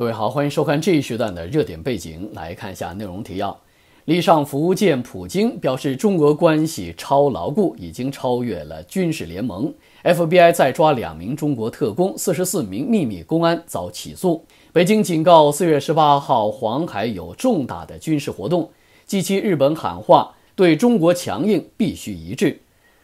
各位好，欢迎收看这一时段的热点背景，来看一下内容提要。李尚福建，普京表示中俄关系超牢固，已经超越了军事联盟。FBI 再抓两名中国特工，四十四名秘密公安遭起诉。北京警告四月十八号黄海有重大的军事活动，及其日本喊话对中国强硬，必须一致。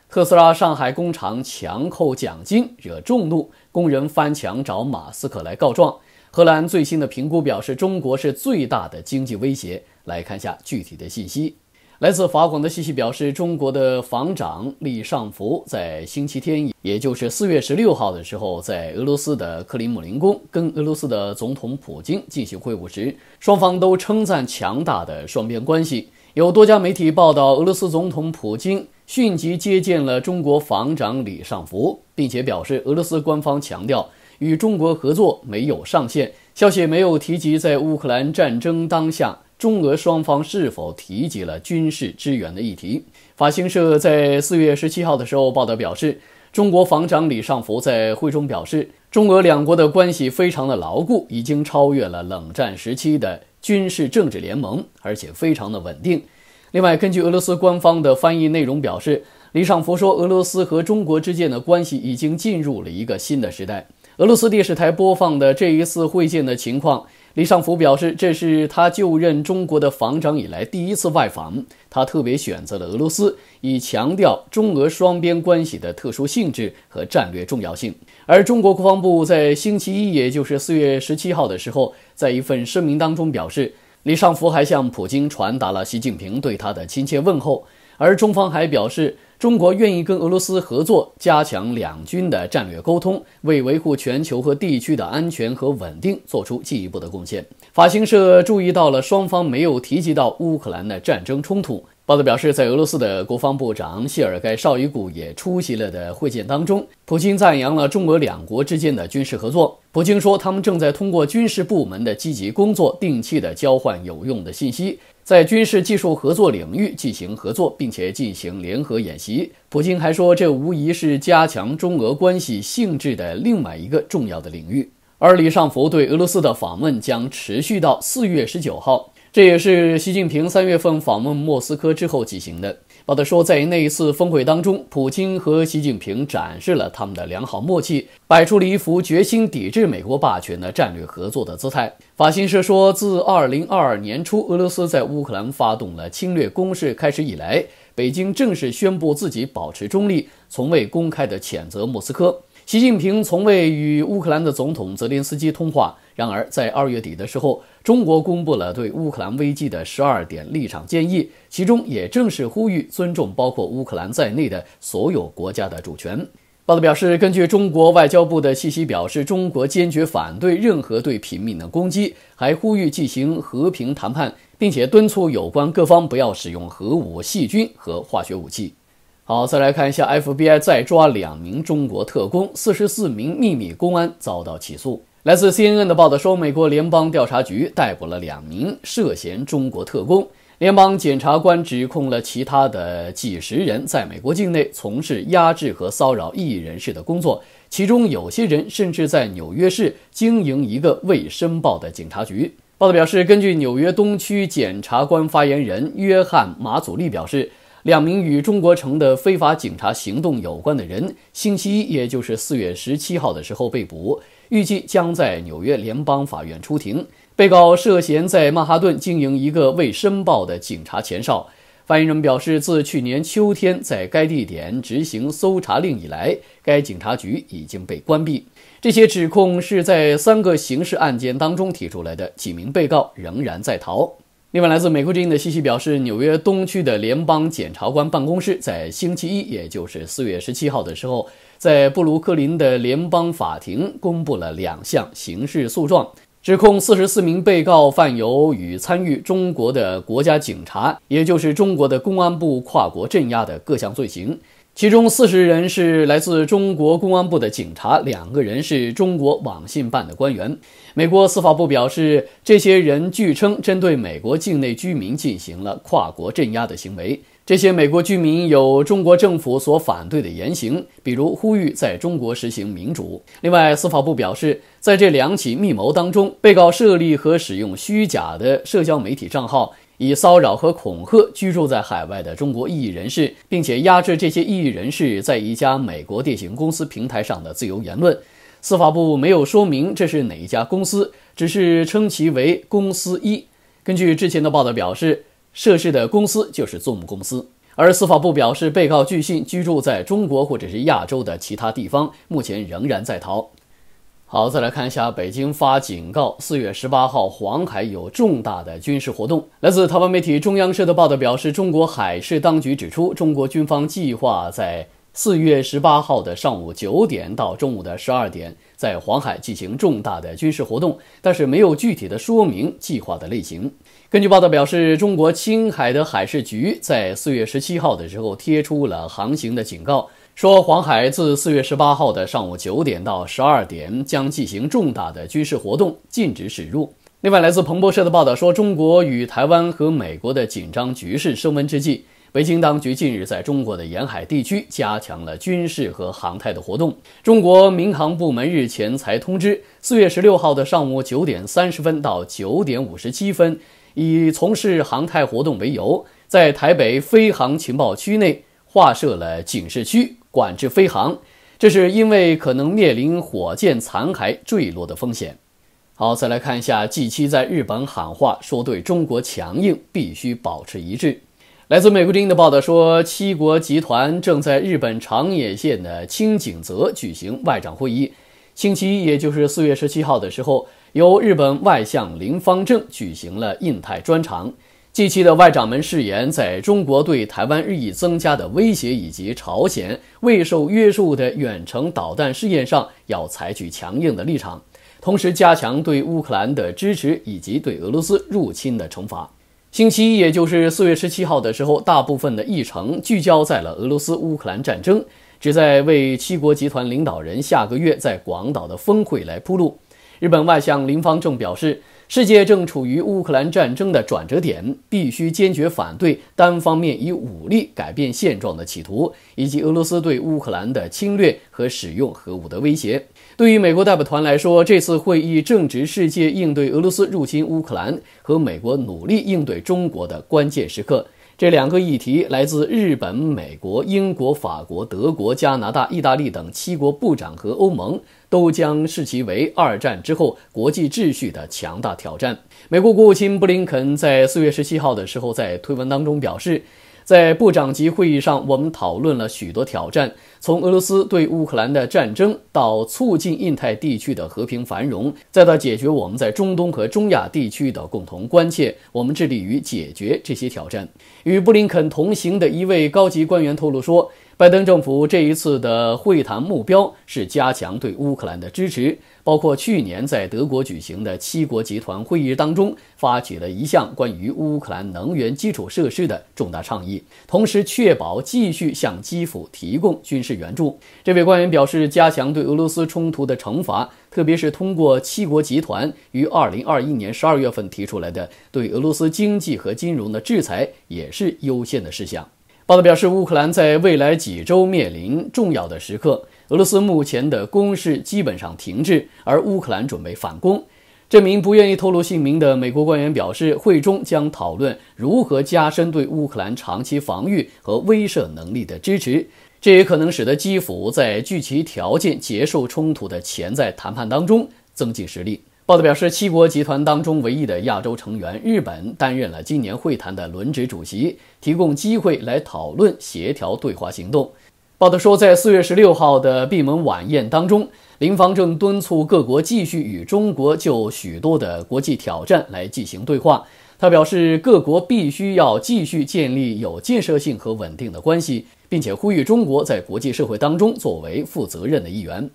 特斯拉上海工厂强扣奖金惹众怒，工人翻墙找马斯克来告状。荷兰最新的评估表示，中国是最大的经济威胁。来看一下具体的信息。来自法广的信息表示，中国的防长李尚福在星期天，也就是四月十六号的时候，在俄罗斯的克里姆林宫跟俄罗斯的总统普京进行会晤时，双方都称赞强大的双边关系。有多家媒体报道，俄罗斯总统普京迅即接见了中国防长李尚福，并且表示，俄罗斯官方强调。与中国合作没有上限。消息没有提及在乌克兰战争当下，中俄双方是否提及了军事支援的议题。法新社在四月十七号的时候报道表示，中国防长李尚福在会中表示，中俄两国的关系非常的牢固，已经超越了冷战时期的军事政治联盟，而且非常的稳定。另外，根据俄罗斯官方的翻译内容表示，李尚福说，俄罗斯和中国之间的关系已经进入了一个新的时代。俄罗斯电视台播放的这一次会见的情况，李尚福表示，这是他就任中国的防长以来第一次外访，他特别选择了俄罗斯，以强调中俄双边关系的特殊性质和战略重要性。而中国国防部在星期一，也就是四月十七号的时候，在一份声明当中表示，李尚福还向普京传达了习近平对他的亲切问候，而中方还表示。中国愿意跟俄罗斯合作，加强两军的战略沟通，为维护全球和地区的安全和稳定做出进一步的贡献。法新社注意到了，双方没有提及到乌克兰的战争冲突。报道表示，在俄罗斯的国防部长谢尔盖绍伊古也出席了的会见当中，普京赞扬了中俄两国之间的军事合作。普京说，他们正在通过军事部门的积极工作，定期的交换有用的信息。在军事技术合作领域进行合作，并且进行联合演习。普京还说，这无疑是加强中俄关系性质的另外一个重要的领域。而李尚福对俄罗斯的访问将持续到四月十九号，这也是习近平三月份访问莫斯科之后举行的。报道说，在那一次峰会当中，普京和习近平展示了他们的良好默契，摆出了一副决心抵制美国霸权的战略合作的姿态。法新社说，自2022年初俄罗斯在乌克兰发动了侵略攻势开始以来，北京正式宣布自己保持中立，从未公开的谴责莫斯科。习近平从未与乌克兰的总统泽连斯基通话。然而，在二月底的时候，中国公布了对乌克兰危机的十二点立场建议，其中也正式呼吁尊重包括乌克兰在内的所有国家的主权。报道表示，根据中国外交部的信息，表示中国坚决反对任何对平民的攻击，还呼吁进行和平谈判，并且敦促有关各方不要使用核武、细菌和化学武器。好，再来看一下，FBI 再抓两名中国特工，四十四名秘密公安遭到起诉。来自 CNN 的报道说，美国联邦调查局逮捕了两名涉嫌中国特工，联邦检察官指控了其他的几十人在美国境内从事压制和骚扰异议人士的工作，其中有些人甚至在纽约市经营一个未申报的警察局。报道表示，根据纽约东区检察官发言人约翰马祖利表示。两名与中国城的非法警察行动有关的人，星期一，也就是四月十七号的时候被捕，预计将在纽约联邦法院出庭。被告涉嫌在曼哈顿经营一个未申报的警察前哨。发言人表示，自去年秋天在该地点执行搜查令以来，该警察局已经被关闭。这些指控是在三个刑事案件当中提出来的。几名被告仍然在逃。另外，来自美国之音的西西表示，纽约东区的联邦检察官办公室在星期一，也就是四月十七号的时候，在布鲁克林的联邦法庭公布了两项刑事诉状，指控四十四名被告犯有与参与中国的国家警察，也就是中国的公安部跨国镇压的各项罪行。其中四十人是来自中国公安部的警察，两个人是中国网信办的官员。美国司法部表示，这些人据称针对美国境内居民进行了跨国镇压的行为。这些美国居民有中国政府所反对的言行，比如呼吁在中国实行民主。另外，司法部表示，在这两起密谋当中，被告设立和使用虚假的社交媒体账号。以骚扰和恐吓居住在海外的中国异议人士，并且压制这些异议人士在一家美国电信公司平台上的自由言论。司法部没有说明这是哪一家公司，只是称其为公司一。根据之前的报道，表示涉事的公司就是 Zoom 公司。而司法部表示，被告据信居住在中国或者是亚洲的其他地方，目前仍然在逃。好，再来看一下北京发警告。四月十八号，黄海有重大的军事活动。来自台湾媒体《中央社》的报道表示，中国海事当局指出，中国军方计划在四月十八号的上午九点到中午的十二点，在黄海进行重大的军事活动，但是没有具体的说明计划的类型。根据报道表示，中国青海的海事局在四月十七号的时候贴出了航行的警告。说黄海自四月十八号的上午九点到十二点将进行重大的军事活动，禁止驶入。另外，来自彭博社的报道说，中国与台湾和美国的紧张局势升温之际，北京当局近日在中国的沿海地区加强了军事和航太的活动。中国民航部门日前才通知，四月十六号的上午九点三十分到九点五十七分，以从事航太活动为由，在台北飞航情报区内划设了警示区。管制飞航，这是因为可能面临火箭残骸坠落的风险。好，再来看一下，G7 在日本喊话说对中国强硬，必须保持一致。来自美国之音的报道说，七国集团正在日本长野县的青井泽举行外长会议。星期一，也就是四月十七号的时候，由日本外相林方正举行了印太专场。近期的外长们誓言，在中国对台湾日益增加的威胁以及朝鲜未受约束的远程导弹试验上，要采取强硬的立场，同时加强对乌克兰的支持以及对俄罗斯入侵的惩罚。星期一，也就是四月十七号的时候，大部分的议程聚焦在了俄罗斯乌克兰战争，旨在为七国集团领导人下个月在广岛的峰会来铺路。日本外相林方正表示。世界正处于乌克兰战争的转折点，必须坚决反对单方面以武力改变现状的企图，以及俄罗斯对乌克兰的侵略和使用核武的威胁。对于美国代表团来说，这次会议正值世界应对俄罗斯入侵乌克兰和美国努力应对中国的关键时刻。这两个议题来自日本、美国、英国、法国、德国、加拿大、意大利等七国部长和欧盟，都将视其为二战之后国际秩序的强大挑战。美国国务卿布林肯在四月十七号的时候在推文当中表示。在部长级会议上，我们讨论了许多挑战，从俄罗斯对乌克兰的战争到促进印太地区的和平繁荣，再到解决我们在中东和中亚地区的共同关切。我们致力于解决这些挑战。与布林肯同行的一位高级官员透露说。拜登政府这一次的会谈目标是加强对乌克兰的支持，包括去年在德国举行的七国集团会议当中，发起了一项关于乌克兰能源基础设施的重大倡议，同时确保继续向基辅提供军事援助。这位官员表示，加强对俄罗斯冲突的惩罚，特别是通过七国集团于2021年12月份提出来的对俄罗斯经济和金融的制裁，也是优先的事项。报道表示，乌克兰在未来几周面临重要的时刻。俄罗斯目前的攻势基本上停滞，而乌克兰准备反攻。这名不愿意透露姓名的美国官员表示，会中将讨论如何加深对乌克兰长期防御和威慑能力的支持，这也可能使得基辅在据其条件结束冲突的潜在谈判当中增进实力。报道表示，七国集团当中唯一的亚洲成员日本担任了今年会谈的轮值主席，提供机会来讨论协调对话行动。报道说，在四月十六号的闭门晚宴当中，林方正敦促各国继续与中国就许多的国际挑战来进行对话。他表示，各国必须要继续建立有建设性和稳定的关系，并且呼吁中国在国际社会当中作为负责任的一员。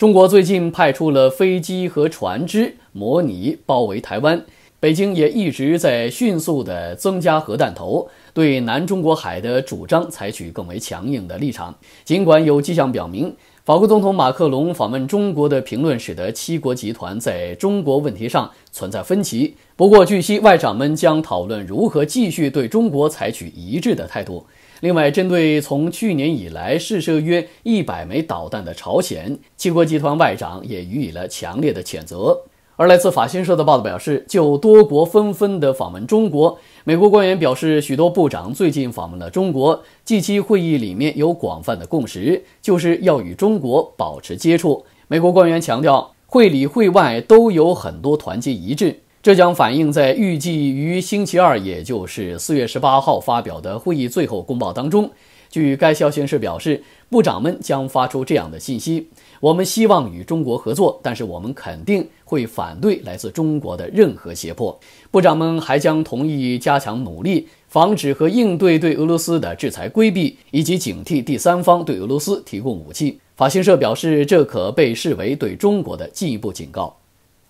中国最近派出了飞机和船只模拟包围台湾，北京也一直在迅速地增加核弹头，对南中国海的主张采取更为强硬的立场。尽管有迹象表明，法国总统马克龙访问中国的评论使得七国集团在中国问题上存在分歧。不过，据悉，外长们将讨论如何继续对中国采取一致的态度。另外，针对从去年以来试射约一百枚导弹的朝鲜，七国集团外长也予以了强烈的谴责。而来自法新社的报道表示，就多国纷纷的访问中国，美国官员表示，许多部长最近访问了中国。近期会议里面有广泛的共识，就是要与中国保持接触。美国官员强调，会里会外都有很多团结一致。这将反映在预计于星期二，也就是四月十八号发表的会议最后公报当中。据该消息人士表示，部长们将发出这样的信息：我们希望与中国合作，但是我们肯定会反对来自中国的任何胁迫。部长们还将同意加强努力，防止和应对对俄罗斯的制裁规避，以及警惕第三方对俄罗斯提供武器。法新社表示，这可被视为对中国的进一步警告。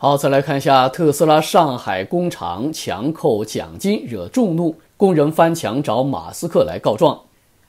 好，再来看一下特斯拉上海工厂强扣奖金惹众怒，工人翻墙找马斯克来告状。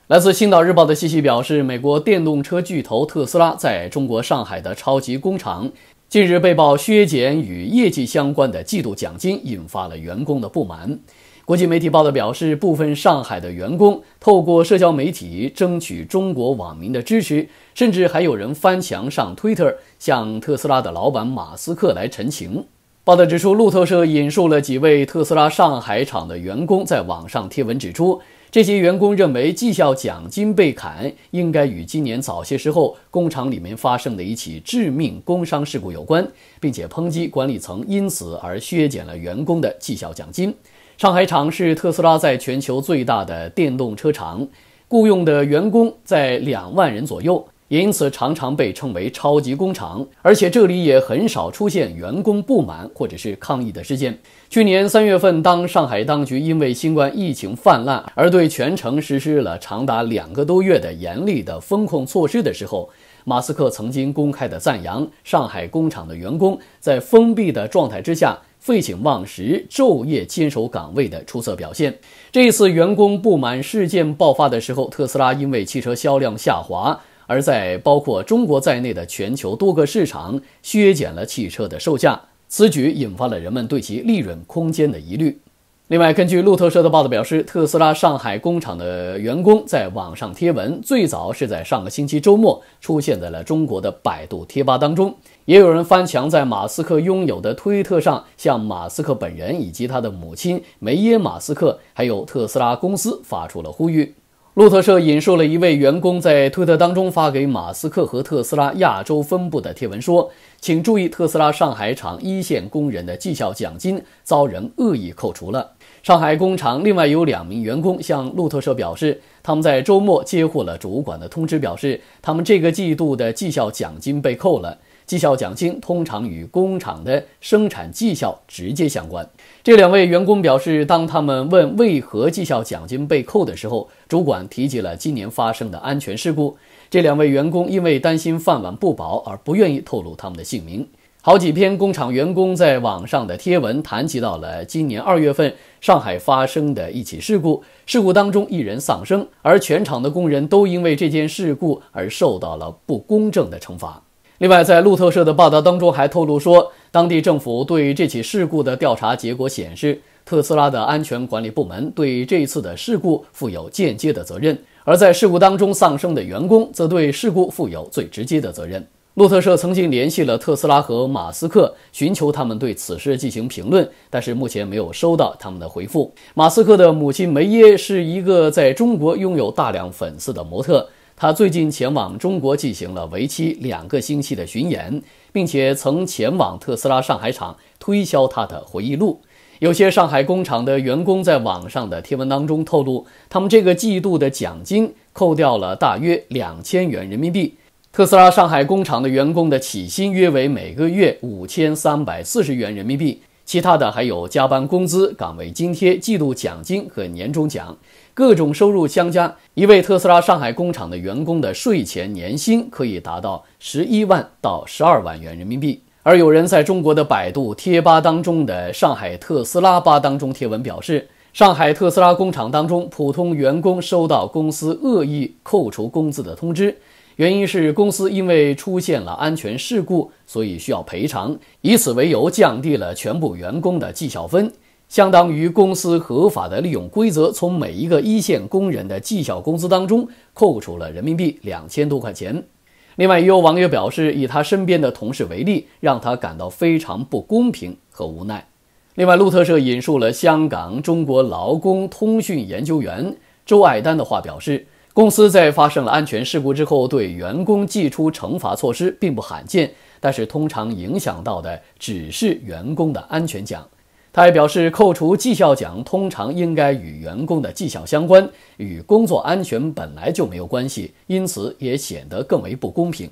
来自《青岛日报》的信息表示，美国电动车巨头特斯拉在中国上海的超级工厂近日被曝削减与业绩相关的季度奖金，引发了员工的不满。国际媒体报道表示，部分上海的员工透过社交媒体争取中国网民的支持，甚至还有人翻墙上推特向特斯拉的老板马斯克来陈情。报道指出，路透社引述了几位特斯拉上海厂的员工在网上贴文，指出这些员工认为绩效奖金被砍应该与今年早些时候工厂里面发生的一起致命工伤事故有关，并且抨击管理层因此而削减了员工的绩效奖金。上海厂是特斯拉在全球最大的电动车厂，雇佣的员工在两万人左右，因此常常被称为“超级工厂”。而且这里也很少出现员工不满或者是抗议的事件。去年三月份，当上海当局因为新冠疫情泛滥而对全城实施了长达两个多月的严厉的封控措施的时候，马斯克曾经公开的赞扬上海工厂的员工在封闭的状态之下。废寝忘食、昼夜坚守岗位的出色表现。这次员工不满事件爆发的时候，特斯拉因为汽车销量下滑，而在包括中国在内的全球多个市场削减了汽车的售价。此举引发了人们对其利润空间的疑虑。另外，根据路透社的报道表示，特斯拉上海工厂的员工在网上贴文，最早是在上个星期周末出现在了中国的百度贴吧当中。也有人翻墙，在马斯克拥有的推特上向马斯克本人以及他的母亲梅耶·马斯克，还有特斯拉公司发出了呼吁。路透社引述了一位员工在推特当中发给马斯克和特斯拉亚洲分部的贴文说：“请注意，特斯拉上海厂一线工人的绩效奖金遭人恶意扣除了。”上海工厂另外有两名员工向路透社表示，他们在周末接获了主管的通知，表示他们这个季度的绩效奖金被扣了。绩效奖金通常与工厂的生产绩效直接相关。这两位员工表示，当他们问为何绩效奖金被扣的时候，主管提及了今年发生的安全事故。这两位员工因为担心饭碗不保而不愿意透露他们的姓名。好几篇工厂员工在网上的贴文谈及到了今年二月份上海发生的一起事故，事故当中一人丧生，而全厂的工人都因为这件事故而受到了不公正的惩罚。另外，在路透社的报道当中还透露说，当地政府对这起事故的调查结果显示，特斯拉的安全管理部门对这次的事故负有间接的责任，而在事故当中丧生的员工则对事故负有最直接的责任。路透社曾经联系了特斯拉和马斯克，寻求他们对此事进行评论，但是目前没有收到他们的回复。马斯克的母亲梅耶是一个在中国拥有大量粉丝的模特，她最近前往中国进行了为期两个星期的巡演，并且曾前往特斯拉上海厂推销她的回忆录。有些上海工厂的员工在网上的贴文当中透露，他们这个季度的奖金扣掉了大约两千元人民币。特斯拉上海工厂的员工的起薪约为每个月五千三百四十元人民币，其他的还有加班工资、岗位津贴、季度奖金和年终奖，各种收入相加，一位特斯拉上海工厂的员工的税前年薪可以达到十一万到十二万元人民币。而有人在中国的百度贴吧当中的上海特斯拉吧当中贴文表示，上海特斯拉工厂当中普通员工收到公司恶意扣除工资的通知。原因是公司因为出现了安全事故，所以需要赔偿，以此为由降低了全部员工的绩效分，相当于公司合法的利用规则，从每一个一线工人的绩效工资当中扣除了人民币两千多块钱。另外，也有网友表示，以他身边的同事为例，让他感到非常不公平和无奈。另外，路透社引述了香港中国劳工通讯研究员周爱丹的话，表示。公司在发生了安全事故之后，对员工寄出惩罚措施并不罕见，但是通常影响到的只是员工的安全奖。他还表示，扣除绩效奖通常应该与员工的绩效相关，与工作安全本来就没有关系，因此也显得更为不公平。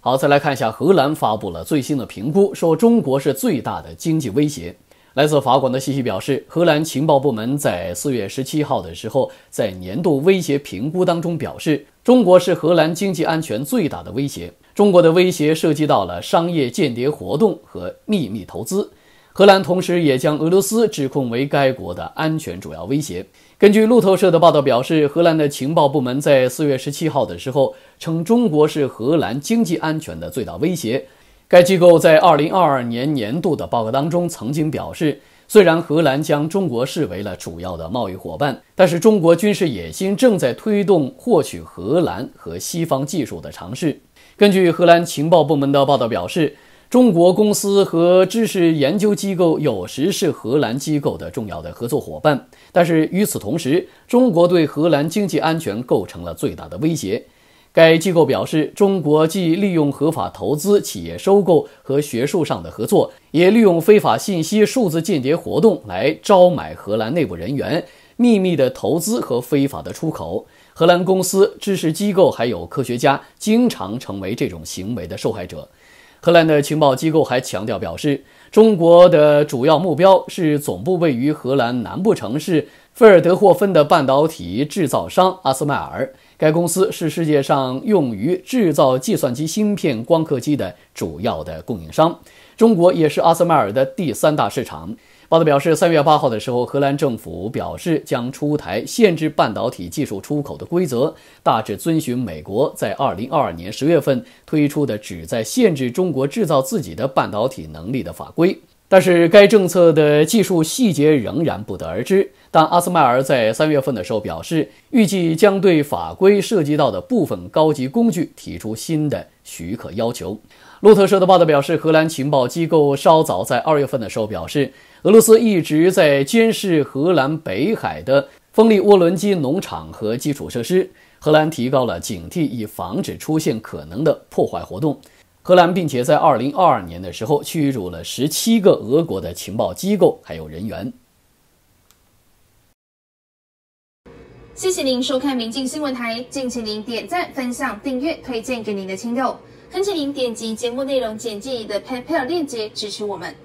好，再来看一下，荷兰发布了最新的评估，说中国是最大的经济威胁。来自法广的信息表示，荷兰情报部门在四月十七号的时候，在年度威胁评估当中表示，中国是荷兰经济安全最大的威胁。中国的威胁涉及到了商业间谍活动和秘密投资。荷兰同时也将俄罗斯指控为该国的安全主要威胁。根据路透社的报道表示，荷兰的情报部门在四月十七号的时候称，中国是荷兰经济安全的最大威胁。该机构在2022年年度的报告当中曾经表示，虽然荷兰将中国视为了主要的贸易伙伴，但是中国军事野心正在推动获取荷兰和西方技术的尝试。根据荷兰情报部门的报道表示，中国公司和知识研究机构有时是荷兰机构的重要的合作伙伴，但是与此同时，中国对荷兰经济安全构成了最大的威胁。该机构表示，中国既利用合法投资、企业收购和学术上的合作，也利用非法信息、数字间谍活动来招买荷兰内部人员、秘密的投资和非法的出口。荷兰公司、知识机构还有科学家经常成为这种行为的受害者。荷兰的情报机构还强调表示，中国的主要目标是总部位于荷兰南部城市费尔德霍芬的半导体制造商阿斯麦尔。该公司是世界上用于制造计算机芯片光刻机的主要的供应商，中国也是阿斯麦尔的第三大市场。报道表示，三月八号的时候，荷兰政府表示将出台限制半导体技术出口的规则，大致遵循美国在二零二二年十月份推出的旨在限制中国制造自己的半导体能力的法规。但是，该政策的技术细节仍然不得而知。但阿斯麦尔在三月份的时候表示，预计将对法规涉及到的部分高级工具提出新的许可要求。路透社的报道表示，荷兰情报机构稍早在二月份的时候表示，俄罗斯一直在监视荷兰北海的风力涡轮机农场和基础设施。荷兰提高了警惕，以防止出现可能的破坏活动。荷兰，并且在二零二二年的时候驱逐了十七个俄国的情报机构，还有人员。谢谢您收看民进新闻台，敬请您点赞、分享、订阅、推荐给您的亲友，恳请您点击节目内容简介的 PayPal 链接支持我们。